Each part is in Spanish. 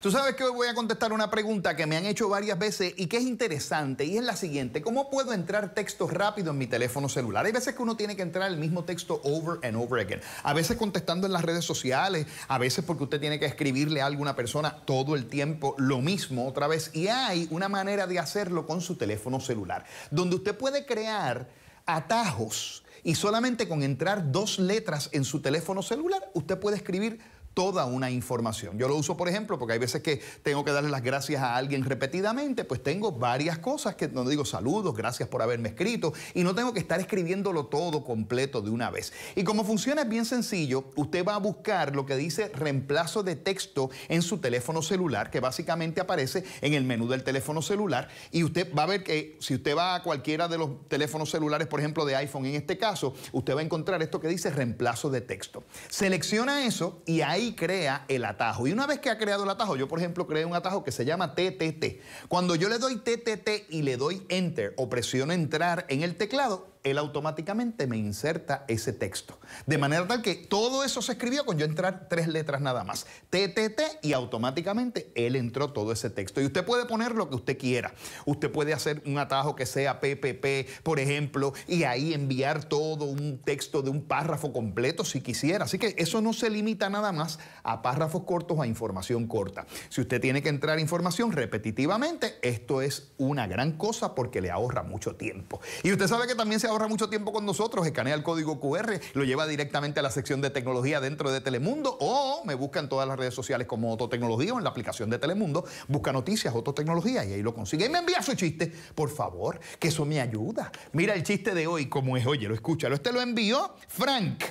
Tú sabes que hoy voy a contestar una pregunta que me han hecho varias veces y que es interesante y es la siguiente, ¿cómo puedo entrar texto rápido en mi teléfono celular? Hay veces que uno tiene que entrar el mismo texto over and over again, a veces contestando en las redes sociales, a veces porque usted tiene que escribirle a alguna persona todo el tiempo lo mismo otra vez y hay una manera de hacerlo con su teléfono celular, donde usted puede crear atajos y solamente con entrar dos letras en su teléfono celular usted puede escribir toda una información. Yo lo uso, por ejemplo, porque hay veces que tengo que darle las gracias a alguien repetidamente, pues tengo varias cosas que donde digo saludos, gracias por haberme escrito, y no tengo que estar escribiéndolo todo completo de una vez. Y como funciona es bien sencillo, usted va a buscar lo que dice reemplazo de texto en su teléfono celular, que básicamente aparece en el menú del teléfono celular, y usted va a ver que si usted va a cualquiera de los teléfonos celulares, por ejemplo, de iPhone en este caso, usted va a encontrar esto que dice reemplazo de texto. Selecciona eso y ahí crea el atajo. Y una vez que ha creado el atajo, yo por ejemplo creé un atajo que se llama TTT. Cuando yo le doy TTT y le doy enter o presiono entrar en el teclado, él automáticamente me inserta ese texto. De manera tal que todo eso se escribió con yo entrar tres letras nada más. TTT y automáticamente él entró todo ese texto. Y usted puede poner lo que usted quiera. Usted puede hacer un atajo que sea PPP, por ejemplo, y ahí enviar todo un texto de un párrafo completo si quisiera. Así que eso no se limita nada más a párrafos cortos, o a información corta. Si usted tiene que entrar información repetitivamente, esto es una gran cosa porque le ahorra mucho tiempo. Y usted sabe que también se ahorra ahorra mucho tiempo con nosotros. Escanea el código QR, lo lleva directamente a la sección de tecnología dentro de Telemundo o me busca en todas las redes sociales como Ototecnología o en la aplicación de Telemundo. Busca noticias, Autotecnología y ahí lo consigue. Y me envía su chiste, por favor, que eso me ayuda. Mira el chiste de hoy, como es, oye, lo escúchalo. Este lo envió Frank.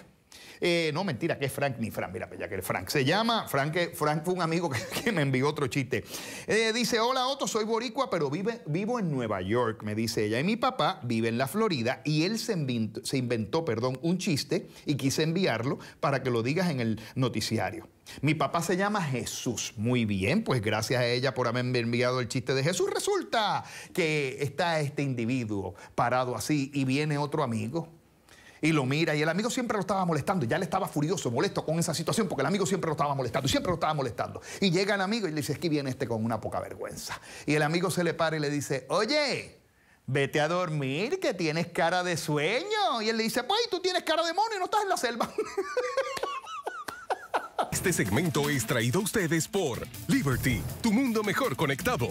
Eh, no, mentira, que es Frank ni Frank. Mira, ya que es Frank se llama. Frank, Frank fue un amigo que, me envió otro chiste. Eh, dice: Hola, Otto, soy boricua, pero vive, vivo en Nueva York, me dice ella. Y mi papá vive en la Florida y él se inventó, se inventó perdón, un chiste y quise enviarlo para que lo digas en el noticiario. Mi papá se llama Jesús. Muy bien, pues gracias a ella por haberme enviado el chiste de Jesús. Resulta que está este individuo parado así y viene otro amigo y lo mira y el amigo siempre lo estaba molestando, ya le estaba furioso, molesto con esa situación porque el amigo siempre lo estaba molestando, siempre lo estaba molestando. Y llega el amigo y le dice, es que viene este con una poca vergüenza. Y el amigo se le para y le dice, oye, vete a dormir que tienes cara de sueño. Y él le dice, pues tú tienes cara de mono y no estás en la selva. Este segmento es traído a ustedes por Liberty, tu mundo mejor conectado.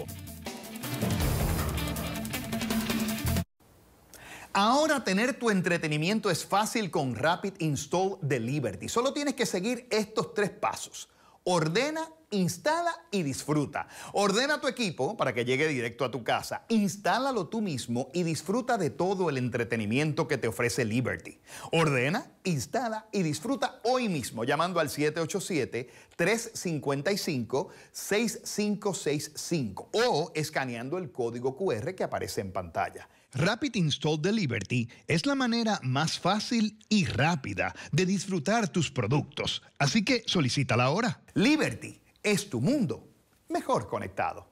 Ahora tener tu entretenimiento es fácil con Rapid Install de Liberty. Solo tienes que seguir estos tres pasos. Ordena, instala y disfruta. Ordena tu equipo para que llegue directo a tu casa. Instálalo tú mismo y disfruta de todo el entretenimiento que te ofrece Liberty. Ordena, instala y disfruta hoy mismo llamando al 787-355-6565 o escaneando el código QR que aparece en pantalla. Rapid Install de Liberty es la manera más fácil y rápida de disfrutar tus productos, así que solicítala ahora. Liberty es tu mundo mejor conectado.